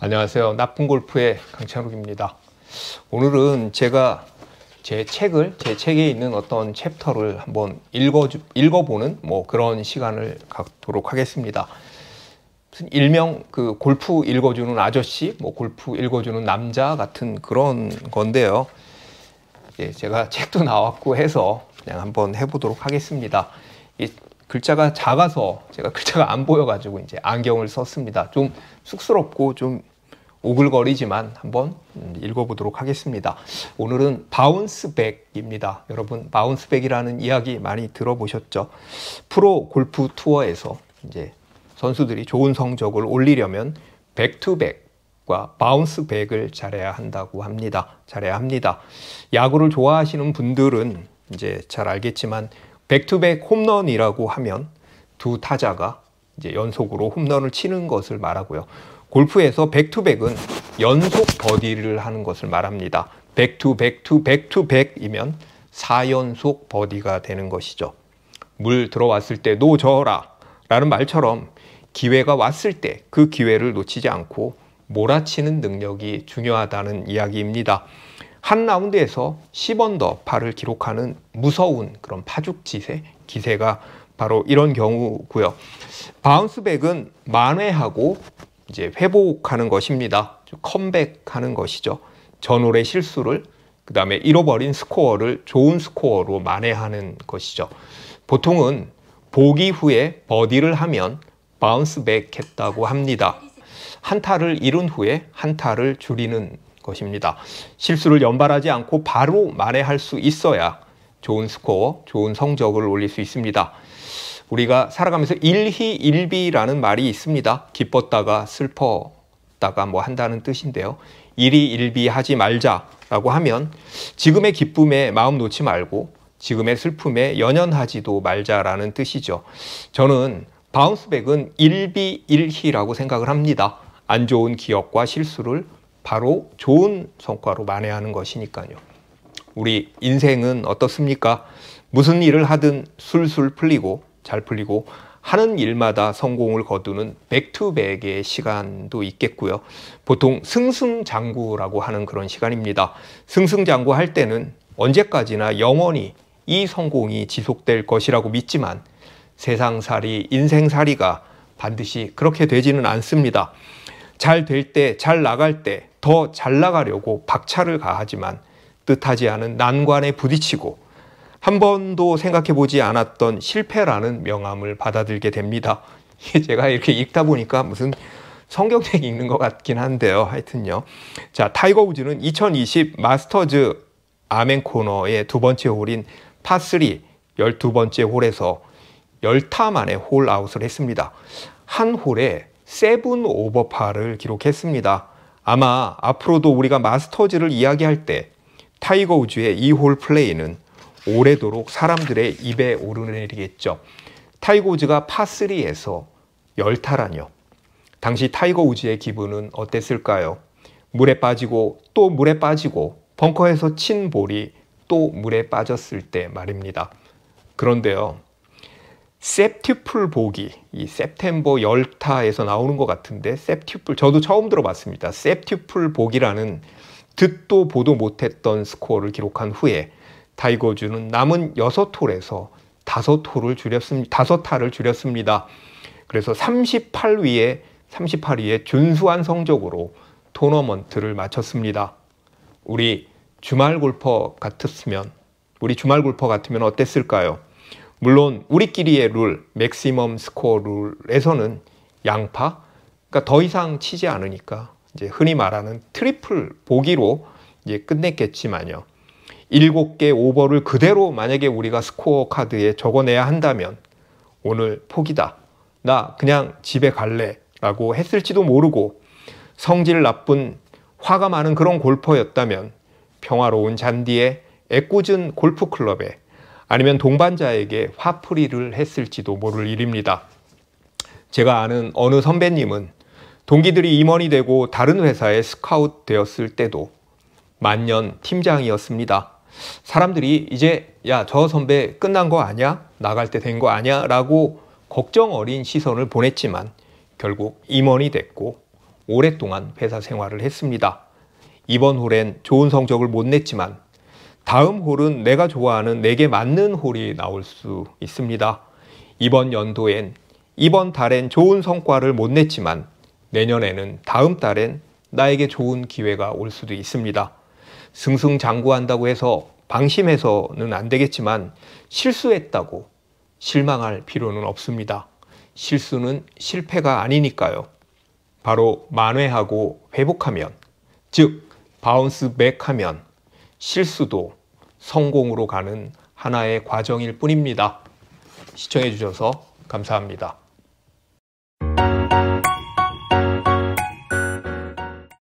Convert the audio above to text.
안녕하세요. 나쁜 골프의 강창욱입니다. 오늘은 제가 제 책을, 제 책에 있는 어떤 챕터를 한번 읽어, 읽어보는 뭐 그런 시간을 갖도록 하겠습니다. 일명 그 골프 읽어주는 아저씨, 뭐 골프 읽어주는 남자 같은 그런 건데요. 예, 제가 책도 나왔고 해서 그냥 한번 해보도록 하겠습니다. 글자가 작아서 제가 글자가 안 보여가지고 이제 안경을 썼습니다. 좀 쑥스럽고 좀 오글거리지만 한번 읽어보도록 하겠습니다. 오늘은 바운스백입니다. 여러분 바운스백이라는 이야기 많이 들어보셨죠? 프로 골프 투어에서 이제 선수들이 좋은 성적을 올리려면 백투백과 바운스백을 잘해야 한다고 합니다. 잘해야 합니다. 야구를 좋아하시는 분들은 이제 잘 알겠지만 백투백 홈런이라고 하면 두 타자가 이제 연속으로 홈런을 치는 것을 말하고요. 골프에서 백투백은 연속 버디를 하는 것을 말합니다. 백투백투백투백이면 4연속 버디가 되는 것이죠. 물 들어왔을 때 노저라 라는 말처럼 기회가 왔을 때 그 기회를 놓치지 않고 몰아치는 능력이 중요하다는 이야기입니다. 한 라운드에서 10원 더 발을 기록하는 무서운 그런 파죽지세 기세가 바로 이런 경우고요. 바운스백은 만회하고 이제 회복하는 것입니다. 컴백하는 것이죠. 전홀의 실수를 그 다음에 잃어버린 스코어를 좋은 스코어로 만회하는 것이죠. 보통은 보기 후에 버디를 하면 바운스백 했다고 합니다. 한타를 잃은 후에 한타를 줄이는 것입니다. 실수를 연발하지 않고 바로 만회할 수 있어야 좋은 스코어, 좋은 성적을 올릴 수 있습니다. 우리가 살아가면서 일희일비라는 말이 있습니다. 기뻤다가 슬펐다가 뭐 한다는 뜻인데요. 일희일비하지 말자라고 하면 지금의 기쁨에 마음 놓지 말고 지금의 슬픔에 연연하지도 말자라는 뜻이죠. 저는 바운스백은 일비일희라고 생각을 합니다. 안 좋은 기억과 실수를 바로 좋은 성과로 만회하는 것이니까요. 우리 인생은 어떻습니까? 무슨 일을 하든 술술 풀리고 잘 풀리고 하는 일마다 성공을 거두는 백투백의 시간도 있겠고요. 보통 승승장구라고 하는 그런 시간입니다. 승승장구 할 때는 언제까지나 영원히 이 성공이 지속될 것이라고 믿지만 세상살이, 인생살이가 반드시 그렇게 되지는 않습니다. 잘 될 때, 잘 나갈 때 더잘 나가려고 박차를 가하지만 뜻하지 않은 난관에 부딪히고 한 번도 생각해 보지 않았던 실패라는 명함을 받아들게 됩니다. 제가 이렇게 읽다 보니까 무슨 성경책 읽는 것 같긴 한데요. 하여튼요. 자, 타이거 우즈는 2020 마스터즈 아멘 코너의 두 번째 홀인 파3 12번째 홀에서 열타 만에 홀아웃을 했습니다. 한 홀에 세븐 오버파를 기록했습니다. 아마 앞으로도 우리가 마스터즈를 이야기할 때 타이거 우즈의 이 홀 플레이는 오래도록 사람들의 입에 오르내리겠죠. 타이거 우즈가 파3에서 열타라뇨. 당시 타이거 우즈의 기분은 어땠을까요? 물에 빠지고 또 물에 빠지고 벙커에서 친 볼이 또 물에 빠졌을 때 말입니다. 그런데요. 셉튜플 보기, 이 셉템버 열타에서 나오는 것 같은데 셉튜플 저도 처음 들어봤습니다. 셉튜플 보기라는 듣도 보도 못했던 스코어를 기록한 후에 타이거즈는 남은 6홀에서 5홀을 줄였습니다. 5타를 줄였습니다. 그래서 38위에 38위에 준수한 성적으로 토너먼트를 마쳤습니다. 우리 주말 골퍼 같았으면 우리 주말 골퍼 같으면 어땠을까요? 물론 우리끼리의 룰, 맥시멈 스코어 룰에서는 양파, 그러니까 더 이상 치지 않으니까 이제 흔히 말하는 트리플 보기로 이제 끝냈겠지만요. 일곱 개 오버를 그대로 만약에 우리가 스코어 카드에 적어내야 한다면 오늘 포기다. 나 그냥 집에 갈래. 라고 했을지도 모르고 성질 나쁜 화가 많은 그런 골퍼였다면 평화로운 잔디에 애꿎은 골프클럽에 아니면 동반자에게 화풀이를 했을지도 모를 일입니다. 제가 아는 어느 선배님은 동기들이 임원이 되고 다른 회사에 스카웃 되었을 때도 만년 팀장이었습니다. 사람들이 이제 야 저 선배 끝난 거 아니야? 나갈 때 된 거 아니야? 라고 걱정 어린 시선을 보냈지만 결국 임원이 됐고 오랫동안 회사 생활을 했습니다. 이번 홀엔 좋은 성적을 못 냈지만 다음 홀은 내가 좋아하는 내게 맞는 홀이 나올 수 있습니다. 이번 연도엔 이번 달엔 좋은 성과를 못 냈지만 내년에는 다음 달엔 나에게 좋은 기회가 올 수도 있습니다. 승승장구한다고 해서 방심해서는 안 되겠지만 실수했다고 실망할 필요는 없습니다. 실수는 실패가 아니니까요. 바로 만회하고 회복하면, 즉, 바운스 백 하면 실수도 성공으로 가는 하나의 과정일 뿐입니다. 시청해 주셔서 감사합니다.